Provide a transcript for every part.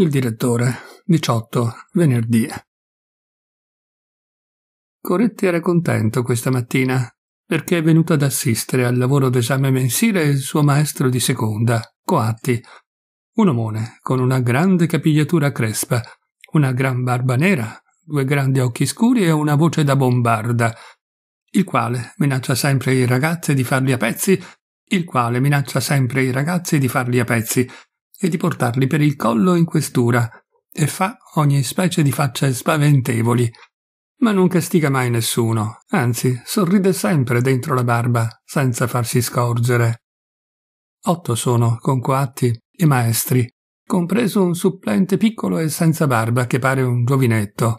Il direttore, 18, venerdì. Coretti era contento questa mattina perché è venuto ad assistere al lavoro d'esame mensile il suo maestro di seconda, Coatti, un omone con una grande capigliatura crespa, una gran barba nera, due grandi occhi scuri e una voce da bombarda, il quale minaccia sempre i ragazzi di farli a pezzi, il quale minaccia sempre i ragazzi di farli a pezzi, e di portarli per il collo in questura, e fa ogni specie di facce spaventevoli. Ma non castiga mai nessuno, anzi sorride sempre dentro la barba, senza farsi scorgere. Otto sono con coatti, i maestri, compreso un supplente piccolo e senza barba che pare un giovinetto.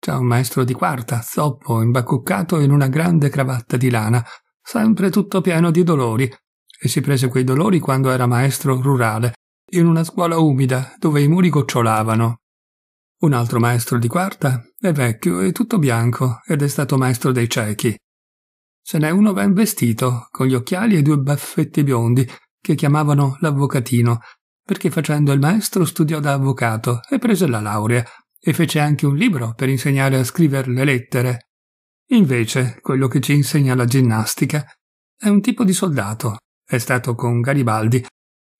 C'è un maestro di quarta, zoppo, imbacuccato in una grande cravatta di lana, sempre tutto pieno di dolori, e si prese quei dolori quando era maestro rurale, in una scuola umida dove i muri gocciolavano. Un altro maestro di quarta è vecchio e tutto bianco ed è stato maestro dei ciechi. Ce n'è uno ben vestito, con gli occhiali e due baffetti biondi, che chiamavano l'avvocatino, perché facendo il maestro studiò da avvocato e prese la laurea e fece anche un libro per insegnare a scrivere le lettere. Invece, quello che ci insegna la ginnastica è un tipo di soldato. È stato con Garibaldi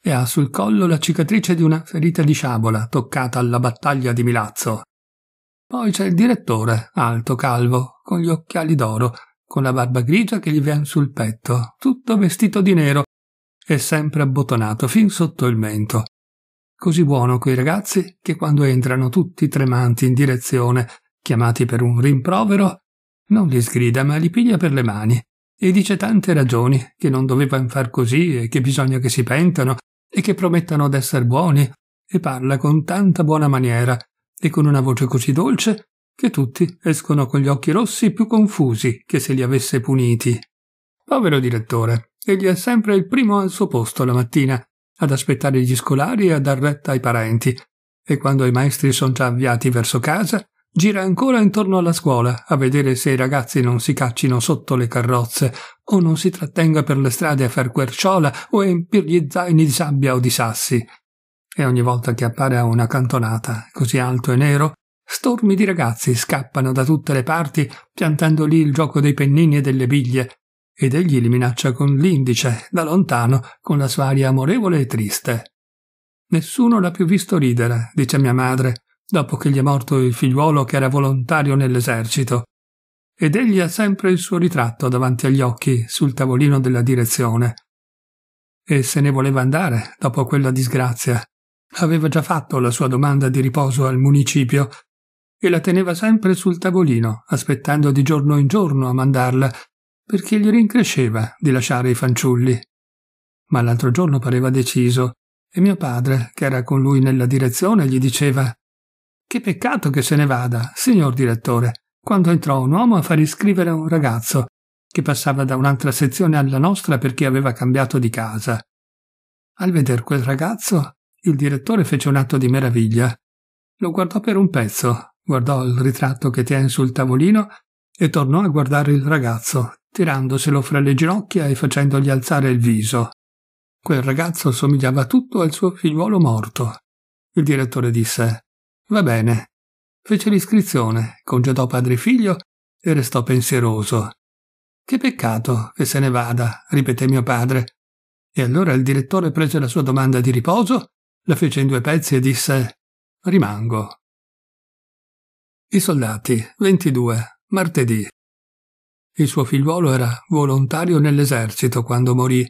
e ha sul collo la cicatrice di una ferita di sciabola toccata alla battaglia di Milazzo. Poi c'è il direttore, alto, calvo, con gli occhiali d'oro, con la barba grigia che gli vien sul petto, tutto vestito di nero e sempre abbottonato fin sotto il mento. Così buono coi ragazzi che quando entrano tutti tremanti in direzione, chiamati per un rimprovero, non li sgrida ma li piglia per le mani e dice tante ragioni che non dovevano far così e che bisogna che si pentano e che promettano d'esser buoni, e parla con tanta buona maniera e con una voce così dolce che tutti escono con gli occhi rossi più confusi che se li avesse puniti. Povero direttore, egli è sempre il primo al suo posto la mattina, ad aspettare gli scolari e a dar retta ai parenti, e quando i maestri sono già avviati verso casa, Gira ancora intorno alla scuola a vedere se i ragazzi non si caccino sotto le carrozze o non si trattenga per le strade a far querciola o a empir gli zaini di sabbia o di sassi. E ogni volta che appare a una cantonata così alto e nero, stormi di ragazzi scappano da tutte le parti piantando lì il gioco dei pennini e delle biglie ed egli li minaccia con l'indice, da lontano, con la sua aria amorevole e triste. Nessuno l'ha più visto ridere, dice mia madre, dopo che gli è morto il figliuolo che era volontario nell'esercito, ed egli ha sempre il suo ritratto davanti agli occhi sul tavolino della direzione. E se ne voleva andare dopo quella disgrazia. Aveva già fatto la sua domanda di riposo al municipio e la teneva sempre sul tavolino, aspettando di giorno in giorno a mandarla, perché gli rincresceva di lasciare i fanciulli. Ma l'altro giorno pareva deciso, e mio padre, che era con lui nella direzione, gli diceva che peccato che se ne vada, signor direttore, quando entrò un uomo a far iscrivere un ragazzo che passava da un'altra sezione alla nostra perché aveva cambiato di casa. Al veder quel ragazzo, il direttore fece un atto di meraviglia. Lo guardò per un pezzo, guardò il ritratto che tiene sul tavolino e tornò a guardare il ragazzo, tirandoselo fra le ginocchia e facendogli alzare il viso. Quel ragazzo somigliava tutto al suo figliuolo morto. Il direttore disse Va bene. Fece l'iscrizione, congedò padre e figlio e restò pensieroso. Che peccato che se ne vada, ripeté mio padre. E allora il direttore prese la sua domanda di riposo, la fece in due pezzi e disse Rimango. I soldati, 22, martedì. Il suo figliuolo era volontario nell'esercito quando morì.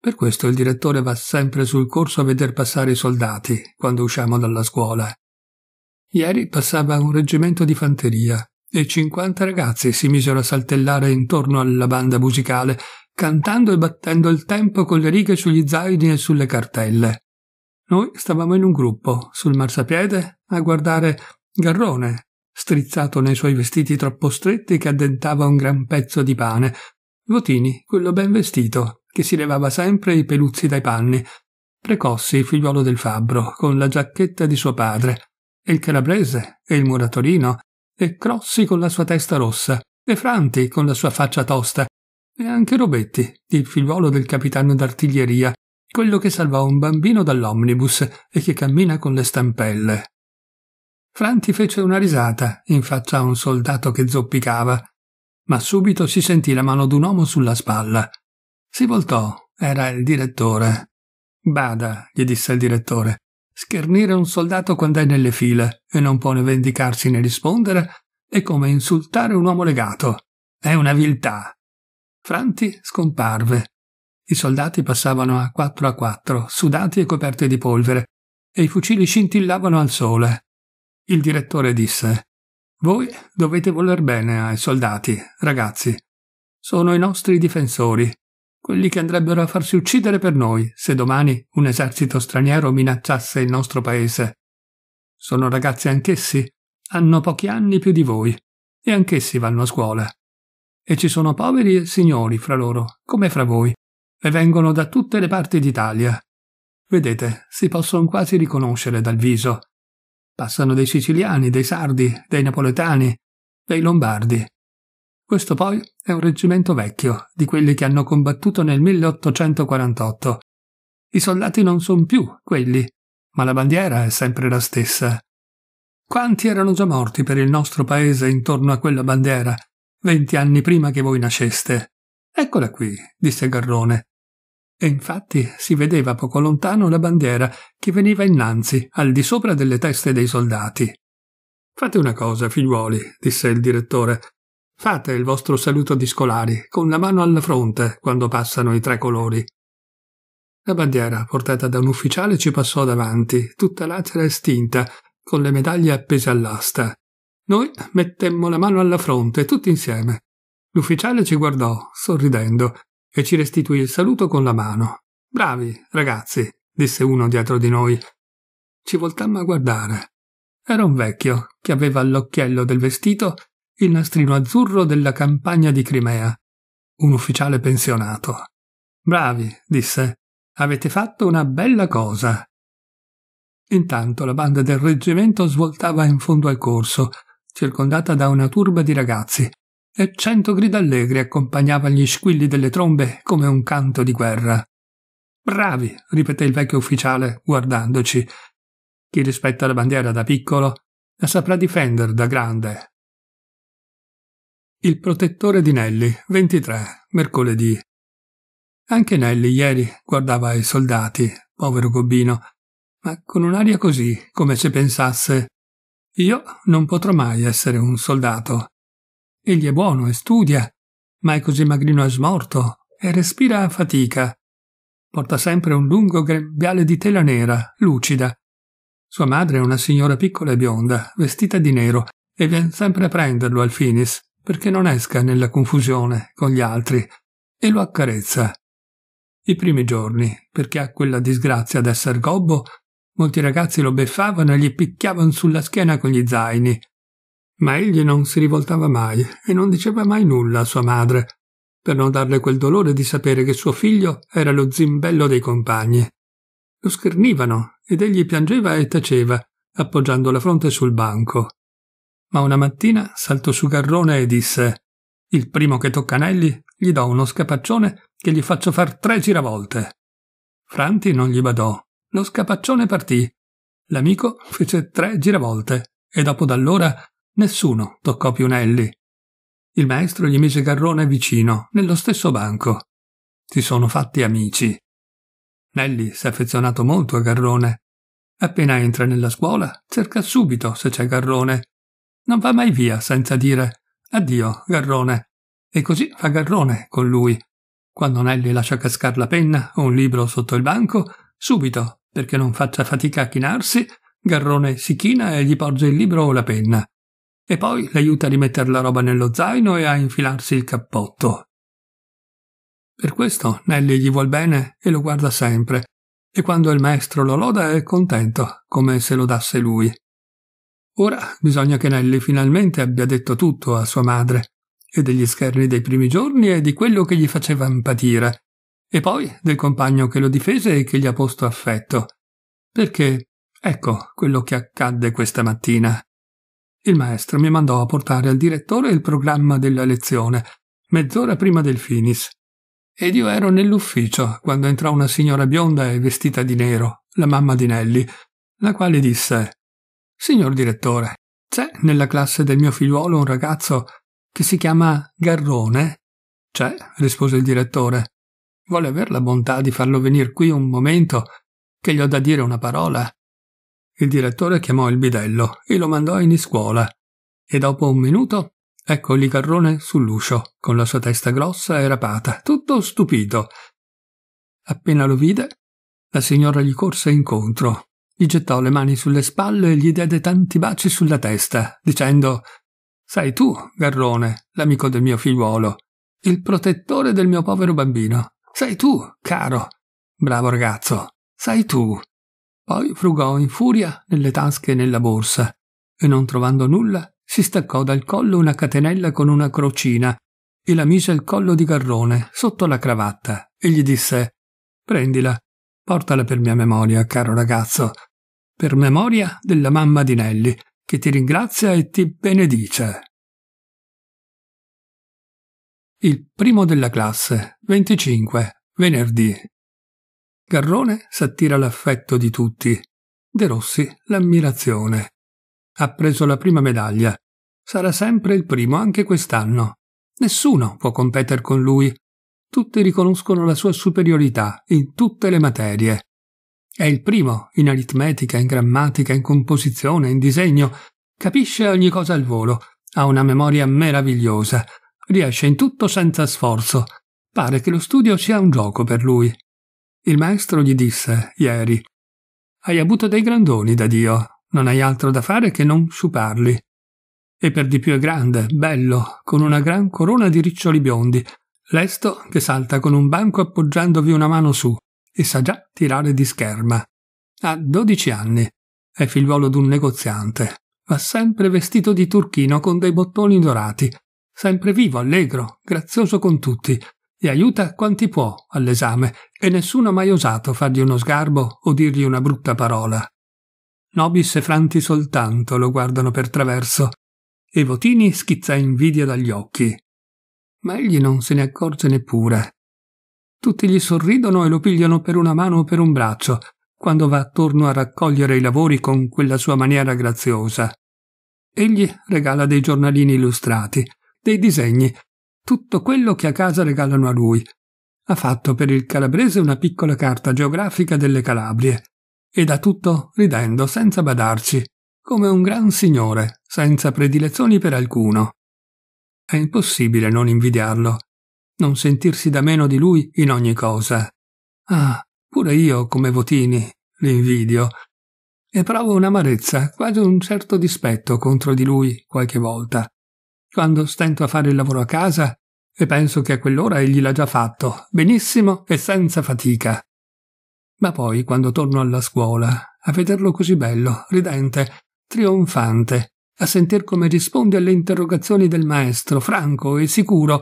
Per questo il direttore va sempre sul corso a veder passare i soldati quando usciamo dalla scuola. Ieri passava un reggimento di fanteria e 50 ragazzi si misero a saltellare intorno alla banda musicale, cantando e battendo il tempo con le righe sugli zaini e sulle cartelle. Noi stavamo in un gruppo, sul marsapiede, a guardare Garrone, strizzato nei suoi vestiti troppo stretti che addentava un gran pezzo di pane, Votini, quello ben vestito, che si levava sempre i peluzzi dai panni, Precossi, figliuolo del fabbro, con la giacchetta di suo padre, il calabrese e il muratorino, e Crossi con la sua testa rossa, e Franti con la sua faccia tosta, e anche Robetti, il figliuolo del capitano d'artiglieria, quello che salvò un bambino dall'omnibus e che cammina con le stampelle. Franti fece una risata in faccia a un soldato che zoppicava, ma subito si sentì la mano d'un uomo sulla spalla. Si voltò, era il direttore. Bada, gli disse il direttore, Schernire un soldato quando è nelle file e non può né vendicarsi né rispondere è come insultare un uomo legato. È una viltà. Franti scomparve. I soldati passavano a quattro a quattro, sudati e coperti di polvere, e i fucili scintillavano al sole. Il direttore disse Voi dovete voler bene ai soldati, ragazzi. Sono i nostri difensori quelli che andrebbero a farsi uccidere per noi se domani un esercito straniero minacciasse il nostro paese. Sono ragazzi anch'essi, hanno pochi anni più di voi, e anch'essi vanno a scuola. E ci sono poveri e signori fra loro, come fra voi, e vengono da tutte le parti d'Italia. Vedete, si possono quasi riconoscere dal viso. Passano dei siciliani, dei sardi, dei napoletani, dei lombardi. Questo poi è un reggimento vecchio, di quelli che hanno combattuto nel 1848. I soldati non son più quelli, ma la bandiera è sempre la stessa. Quanti erano già morti per il nostro paese intorno a quella bandiera, venti anni prima che voi nasceste? Eccola qui, disse Garrone. E infatti si vedeva poco lontano la bandiera che veniva innanzi, al di sopra delle teste dei soldati. Fate una cosa, figliuoli, disse il direttore. Fate il vostro saluto di scolari, con la mano alla fronte, quando passano i tre colori. La bandiera, portata da un ufficiale, ci passò davanti, tutta lacera e stinta, con le medaglie appese all'asta. Noi mettemmo la mano alla fronte, tutti insieme. L'ufficiale ci guardò, sorridendo, e ci restituì il saluto con la mano. Bravi, ragazzi, disse uno dietro di noi. Ci voltammo a guardare. Era un vecchio, che aveva all'occhiello del vestito il nastrino azzurro della campagna di Crimea, un ufficiale pensionato. Bravi, disse, avete fatto una bella cosa. Intanto la banda del reggimento svoltava in fondo al corso, circondata da una turba di ragazzi, e cento grida allegri accompagnavano gli squilli delle trombe come un canto di guerra. Bravi, ripeté il vecchio ufficiale, guardandoci. Chi rispetta la bandiera da piccolo la saprà difendere da grande. Il protettore di Nelly, 23, mercoledì. Anche Nelly ieri guardava i soldati, povero gobbino, ma con un'aria così, come se pensasse io non potrò mai essere un soldato. Egli è buono e studia, ma è così magrino e smorto e respira a fatica. Porta sempre un lungo grembiale di tela nera, lucida. Sua madre è una signora piccola e bionda, vestita di nero, e viene sempre a prenderlo al finis perché non esca nella confusione con gli altri e lo accarezza. I primi giorni, perché ha quella disgrazia d'essere gobbo, molti ragazzi lo beffavano e gli picchiavano sulla schiena con gli zaini. Ma egli non si rivoltava mai e non diceva mai nulla a sua madre, per non darle quel dolore di sapere che suo figlio era lo zimbello dei compagni. Lo schernivano ed egli piangeva e taceva, appoggiando la fronte sul banco ma una mattina saltò su Garrone e disse Il primo che tocca Nelli gli do uno scapaccione che gli faccio far tre giravolte. Franti non gli badò. Lo scapaccione partì. L'amico fece tre giravolte e dopo d'allora nessuno toccò più Nelli. Il maestro gli mise Garrone vicino, nello stesso banco. Si sono fatti amici. Nelli si è affezionato molto a Garrone. Appena entra nella scuola, cerca subito se c'è Garrone non va mai via senza dire addio, Garrone. E così fa Garrone con lui. Quando Nelly lascia cascar la penna o un libro sotto il banco, subito, perché non faccia fatica a chinarsi, Garrone si china e gli porge il libro o la penna. E poi l'aiuta a rimettere la roba nello zaino e a infilarsi il cappotto. Per questo Nelly gli vuol bene e lo guarda sempre, e quando il maestro lo loda è contento, come se lo dasse lui. Ora bisogna che Nelly finalmente abbia detto tutto a sua madre, e degli scherni dei primi giorni e di quello che gli faceva impatire, e poi del compagno che lo difese e che gli ha posto affetto. Perché ecco quello che accadde questa mattina. Il maestro mi mandò a portare al direttore il programma della lezione, mezz'ora prima del finis. Ed io ero nell'ufficio quando entrò una signora bionda e vestita di nero, la mamma di Nelly, la quale disse Signor direttore, c'è nella classe del mio figliuolo un ragazzo che si chiama Garrone? C'è, rispose il direttore. Vuole aver la bontà di farlo venire qui un momento, che gli ho da dire una parola. Il direttore chiamò il bidello e lo mandò in scuola. E dopo un minuto ecco lì Garrone sull'uscio, con la sua testa grossa e rapata, tutto stupito. Appena lo vide, la signora gli corse incontro, gli gettò le mani sulle spalle e gli diede tanti baci sulla testa, dicendo Sei tu, Garrone, l'amico del mio figliuolo, il protettore del mio povero bambino. Sei tu, caro. Bravo ragazzo, sei tu. Poi frugò in furia nelle tasche e nella borsa, e non trovando nulla, si staccò dal collo una catenella con una crocina e la mise al collo di Garrone, sotto la cravatta, e gli disse Prendila, portala per mia memoria, caro ragazzo, per memoria della mamma di Nelly, che ti ringrazia e ti benedice. Il primo della classe, 25, venerdì. Garrone s'attira l'affetto di tutti, De Rossi l'ammirazione. Ha preso la prima medaglia. Sarà sempre il primo anche quest'anno. Nessuno può competere con lui. Tutti riconoscono la sua superiorità in tutte le materie. È il primo in aritmetica, in grammatica, in composizione, in disegno. Capisce ogni cosa al volo, ha una memoria meravigliosa, riesce in tutto senza sforzo. Pare che lo studio sia un gioco per lui. Il maestro gli disse, ieri, Hai avuto dei grandoni da Dio, non hai altro da fare che non sciuparli. E per di più è grande, bello, con una gran corona di riccioli biondi, lesto che salta con un banco appoggiandovi una mano su e sa già tirare di scherma. Ha 12 anni, è figliuolo d'un negoziante, va sempre vestito di turchino con dei bottoni dorati, sempre vivo, allegro, grazioso con tutti, e aiuta quanti può all'esame, e nessuno ha mai osato fargli uno sgarbo o dirgli una brutta parola. Nobis e Franti soltanto lo guardano per traverso, e Votini schizza invidia dagli occhi. Ma egli non se ne accorge neppure. Tutti gli sorridono e lo pigliano per una mano o per un braccio, quando va attorno a raccogliere i lavori con quella sua maniera graziosa. Egli regala dei giornalini illustrati, dei disegni, tutto quello che a casa regalano a lui. Ha fatto per il calabrese una piccola carta geografica delle Calabrie e da tutto ridendo senza badarci, come un gran signore, senza predilezioni per alcuno. È impossibile non invidiarlo non sentirsi da meno di lui in ogni cosa. Ah, pure io, come Votini, l'invidio. E provo un'amarezza, quasi un certo dispetto contro di lui qualche volta. Quando stento a fare il lavoro a casa e penso che a quell'ora egli l'ha già fatto, benissimo e senza fatica. Ma poi, quando torno alla scuola, a vederlo così bello, ridente, trionfante, a sentir come risponde alle interrogazioni del maestro, franco e sicuro,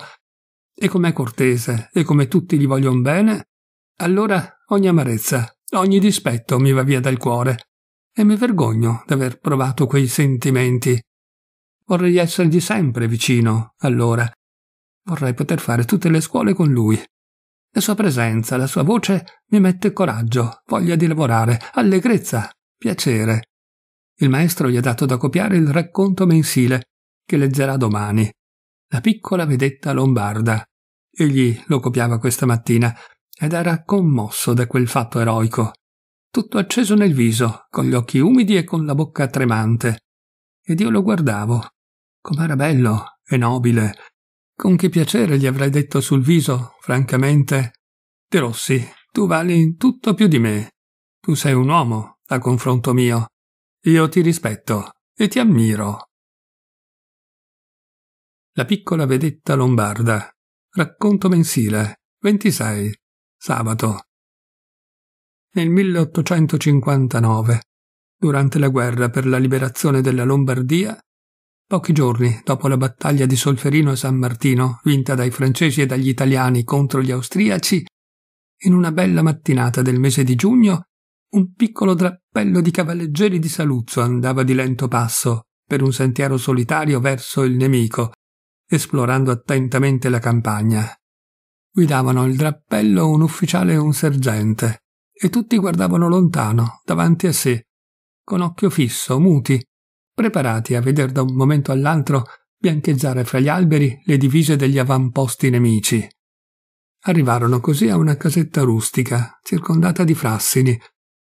e com'è cortese, e come tutti gli voglion bene, allora ogni amarezza, ogni dispetto mi va via dal cuore, e mi vergogno d'aver provato quei sentimenti. Vorrei essergli sempre vicino, allora. Vorrei poter fare tutte le scuole con lui. La sua presenza, la sua voce mi mette coraggio, voglia di lavorare, allegrezza, piacere. Il maestro gli ha dato da copiare il racconto mensile, che leggerà domani la piccola vedetta lombarda. Egli lo copiava questa mattina ed era commosso da quel fatto eroico. Tutto acceso nel viso, con gli occhi umidi e con la bocca tremante. Ed io lo guardavo. Com'era bello e nobile. Con che piacere gli avrei detto sul viso, francamente. De Rossi, tu vali in tutto più di me. Tu sei un uomo, a confronto mio. Io ti rispetto e ti ammiro. La piccola vedetta lombarda. Racconto mensile. 26. Sabato. Nel 1859, durante la guerra per la liberazione della Lombardia, pochi giorni dopo la battaglia di Solferino e San Martino, vinta dai francesi e dagli italiani contro gli austriaci, in una bella mattinata del mese di giugno, un piccolo drappello di cavalleggeri di Saluzzo andava di lento passo per un sentiero solitario verso il nemico, esplorando attentamente la campagna. Guidavano il drappello un ufficiale e un sergente, e tutti guardavano lontano, davanti a sé, con occhio fisso, muti, preparati a veder da un momento all'altro biancheggiare fra gli alberi le divise degli avamposti nemici. Arrivarono così a una casetta rustica, circondata di frassini,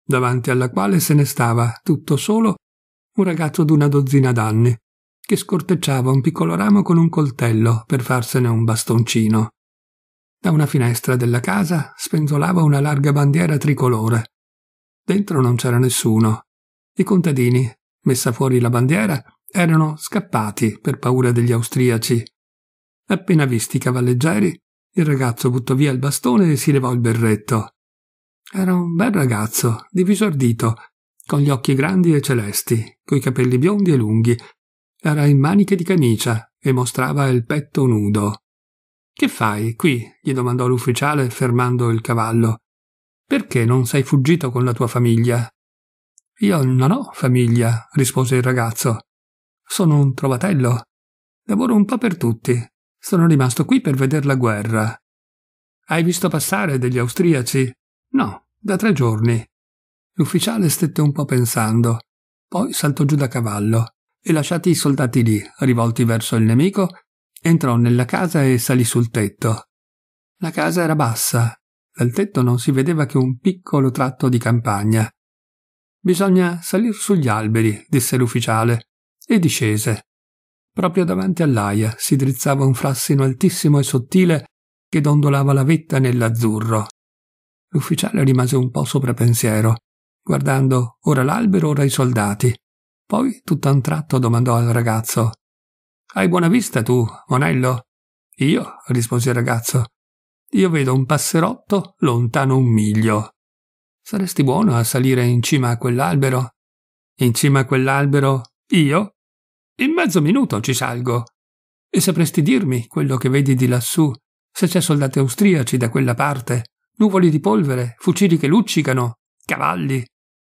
davanti alla quale se ne stava, tutto solo, un ragazzo d'una dozzina d'anni, che scortecciava un piccolo ramo con un coltello per farsene un bastoncino. Da una finestra della casa spenzolava una larga bandiera tricolore. Dentro non c'era nessuno. I contadini, messa fuori la bandiera, erano scappati per paura degli austriaci. Appena visti i cavalleggeri, il ragazzo buttò via il bastone e si levò il berretto. Era un bel ragazzo, di viso ardito, con gli occhi grandi e celesti, coi capelli biondi e lunghi, era in maniche di camicia e mostrava il petto nudo. Che fai qui? gli domandò l'ufficiale fermando il cavallo. Perché non sei fuggito con la tua famiglia? Io non ho famiglia, rispose il ragazzo. Sono un trovatello. Lavoro un po' per tutti. Sono rimasto qui per vedere la guerra. Hai visto passare degli austriaci? No, da tre giorni. L'ufficiale stette un po' pensando, poi saltò giù da cavallo e lasciati i soldati lì, rivolti verso il nemico, entrò nella casa e salì sul tetto. La casa era bassa, dal tetto non si vedeva che un piccolo tratto di campagna. Bisogna salire sugli alberi, disse l'ufficiale, e discese. Proprio davanti all'aia si drizzava un frassino altissimo e sottile che dondolava la vetta nell'azzurro. L'ufficiale rimase un po' sopra pensiero, guardando ora l'albero, ora i soldati. Poi, tutt'a un tratto, domandò al ragazzo: Hai buona vista tu, monello? Io, rispose il ragazzo. Io vedo un passerotto lontano un miglio. Saresti buono a salire in cima a quell'albero? In cima a quell'albero? Io? In mezzo minuto ci salgo. E sapresti dirmi quello che vedi di lassù, se c'è soldati austriaci da quella parte, nuvoli di polvere, fucili che luccicano, cavalli.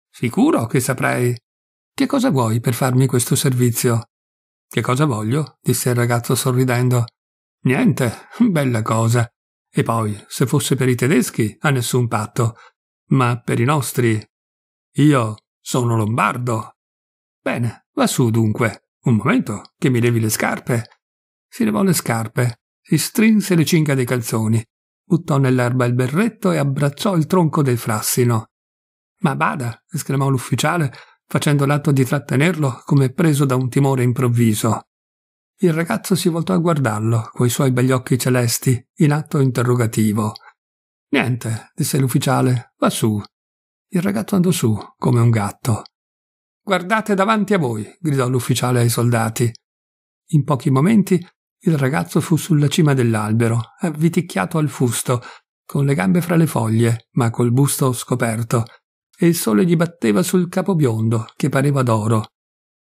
Sicuro che saprei. Che cosa vuoi per farmi questo servizio? Che cosa voglio? disse il ragazzo sorridendo. Niente, bella cosa. E poi, se fosse per i tedeschi, a nessun patto. Ma per i nostri. Io sono lombardo. Bene, va su dunque. Un momento, che mi levi le scarpe. Si levò le scarpe, si strinse le cinghia dei calzoni, buttò nell'erba il berretto e abbracciò il tronco del frassino. Ma bada, esclamò l'ufficiale, facendo l'atto di trattenerlo come preso da un timore improvviso. Il ragazzo si voltò a guardarlo, coi suoi begli occhi celesti, in atto interrogativo. Niente, disse l'ufficiale, va su. Il ragazzo andò su, come un gatto. Guardate davanti a voi, gridò l'ufficiale ai soldati. In pochi momenti il ragazzo fu sulla cima dell'albero, avviticchiato al fusto, con le gambe fra le foglie, ma col busto scoperto, e il sole gli batteva sul capo biondo, che pareva d'oro.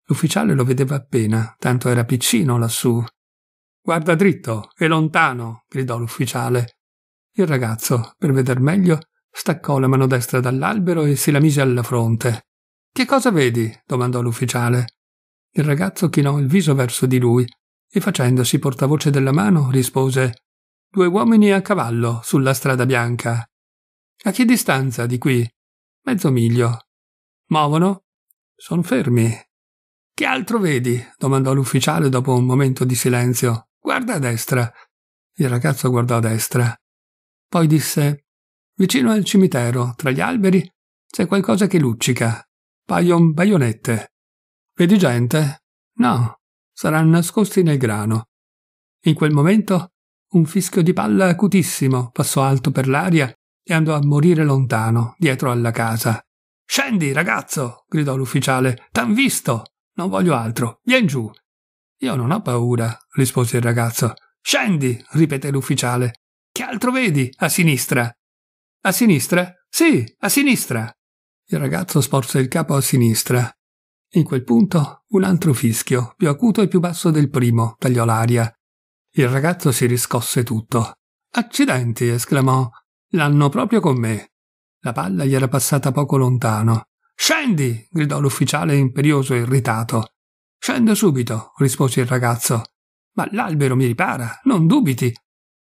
L'ufficiale lo vedeva appena, tanto era piccino lassù. Guarda dritto, è lontano, gridò l'ufficiale. Il ragazzo, per veder meglio, staccò la mano destra dall'albero e si la mise alla fronte. Che cosa vedi? domandò l'ufficiale. Il ragazzo chinò il viso verso di lui e facendosi portavoce della mano rispose Due uomini a cavallo sulla strada bianca. A che distanza di qui? mezzo miglio. Muovono? Sono fermi. Che altro vedi? domandò l'ufficiale dopo un momento di silenzio. Guarda a destra. Il ragazzo guardò a destra. Poi disse Vicino al cimitero, tra gli alberi, c'è qualcosa che luccica. Paion baionette. Vedi gente? No, saranno nascosti nel grano. In quel momento un fischio di palla acutissimo passò alto per l'aria e andò a morire lontano, dietro alla casa. Scendi, ragazzo! gridò l'ufficiale. T'han visto! Non voglio altro. Vien giù. Io non ho paura, rispose il ragazzo. Scendi, ripeté l'ufficiale. Che altro vedi? A sinistra. A sinistra? Sì, a sinistra. Il ragazzo sporse il capo a sinistra. In quel punto un altro fischio, più acuto e più basso del primo, tagliò l'aria. Il ragazzo si riscosse tutto. Accidenti, esclamò. L'hanno proprio con me. La palla gli era passata poco lontano. Scendi! gridò l'ufficiale imperioso e irritato. Scendo subito, rispose il ragazzo. Ma l'albero mi ripara, non dubiti.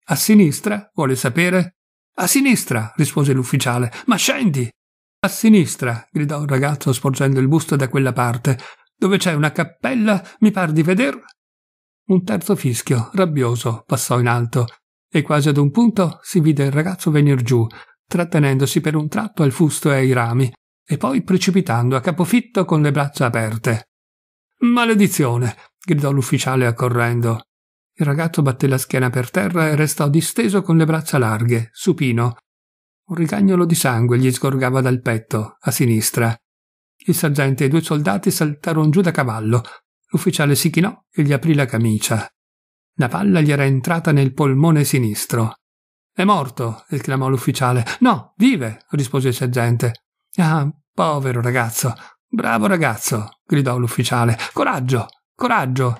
A sinistra, vuole sapere? A sinistra, rispose l'ufficiale. Ma scendi! A sinistra, gridò il ragazzo sporgendo il busto da quella parte, dove c'è una cappella, mi par di veder. Un terzo fischio, rabbioso, passò in alto e quasi ad un punto si vide il ragazzo venir giù, trattenendosi per un tratto al fusto e ai rami, e poi precipitando a capofitto con le braccia aperte. Maledizione! gridò l'ufficiale accorrendo. Il ragazzo batté la schiena per terra e restò disteso con le braccia larghe, supino. Un rigagnolo di sangue gli sgorgava dal petto, a sinistra. Il sergente e i due soldati saltarono giù da cavallo. L'ufficiale si chinò e gli aprì la camicia. La palla gli era entrata nel polmone sinistro. È morto, esclamò l'ufficiale. No, vive, rispose il sergente. Ah, povero ragazzo. Bravo ragazzo, gridò l'ufficiale. Coraggio, coraggio.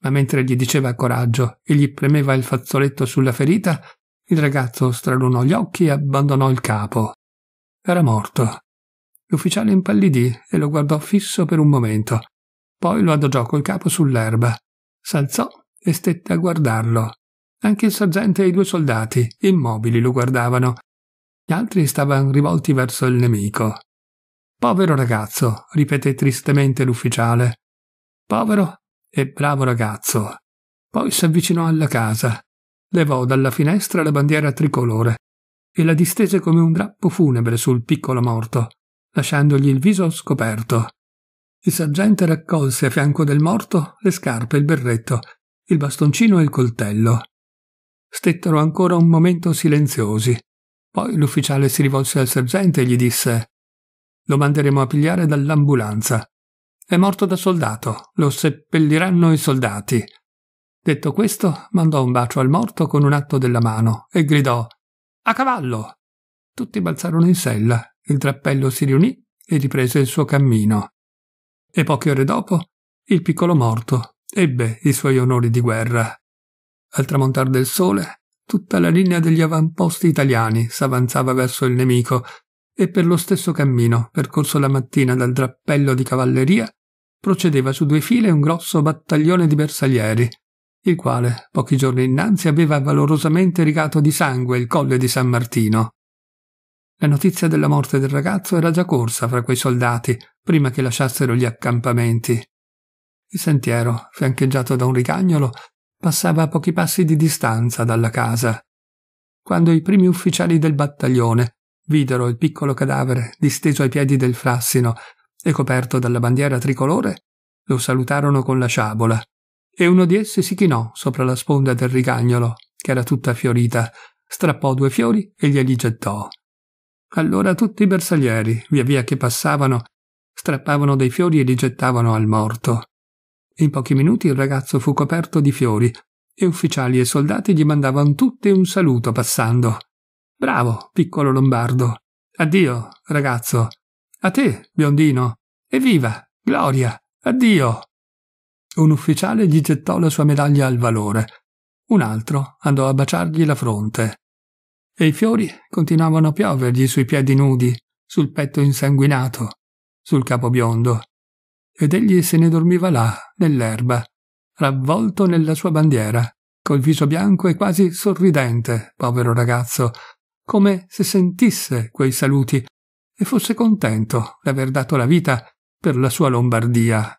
Ma mentre gli diceva coraggio e gli premeva il fazzoletto sulla ferita, il ragazzo stralunò gli occhi e abbandonò il capo. Era morto. L'ufficiale impallidì e lo guardò fisso per un momento. Poi lo adagiò col capo sull'erba, s'alzò e stette a guardarlo. Anche il sergente e i due soldati, immobili, lo guardavano. Gli altri stavano rivolti verso il nemico. Povero ragazzo, ripeté tristemente l'ufficiale. Povero e bravo ragazzo. Poi si avvicinò alla casa, levò dalla finestra la bandiera tricolore e la distese come un drappo funebre sul piccolo morto, lasciandogli il viso scoperto. Il sergente raccolse a fianco del morto le scarpe e il berretto il bastoncino e il coltello. Stettero ancora un momento silenziosi. Poi l'ufficiale si rivolse al sergente e gli disse Lo manderemo a pigliare dall'ambulanza. È morto da soldato, lo seppelliranno i soldati. Detto questo, mandò un bacio al morto con un atto della mano e gridò A cavallo! Tutti balzarono in sella, il drappello si riunì e riprese il suo cammino. E poche ore dopo, il piccolo morto ebbe i suoi onori di guerra. Al tramontar del sole, tutta la linea degli avamposti italiani s'avanzava verso il nemico e per lo stesso cammino percorso la mattina dal drappello di cavalleria procedeva su due file un grosso battaglione di bersaglieri, il quale pochi giorni innanzi aveva valorosamente rigato di sangue il colle di San Martino. La notizia della morte del ragazzo era già corsa fra quei soldati prima che lasciassero gli accampamenti. Il sentiero, fiancheggiato da un rigagnolo, passava a pochi passi di distanza dalla casa. Quando i primi ufficiali del battaglione videro il piccolo cadavere disteso ai piedi del frassino e coperto dalla bandiera tricolore, lo salutarono con la sciabola, e uno di essi si chinò sopra la sponda del rigagnolo, che era tutta fiorita, strappò due fiori e glieli gettò. Allora tutti i bersaglieri, via via che passavano, strappavano dei fiori e li gettavano al morto. In pochi minuti il ragazzo fu coperto di fiori e ufficiali e soldati gli mandavano tutti un saluto passando. Bravo, piccolo lombardo. Addio, ragazzo. A te, biondino. Evviva, gloria. Addio. Un ufficiale gli gettò la sua medaglia al valore. Un altro andò a baciargli la fronte. E i fiori continuavano a piovergli sui piedi nudi, sul petto insanguinato, sul capo biondo ed egli se ne dormiva là, nell'erba, ravvolto nella sua bandiera, col viso bianco e quasi sorridente, povero ragazzo, come se sentisse quei saluti e fosse contento d'aver dato la vita per la sua Lombardia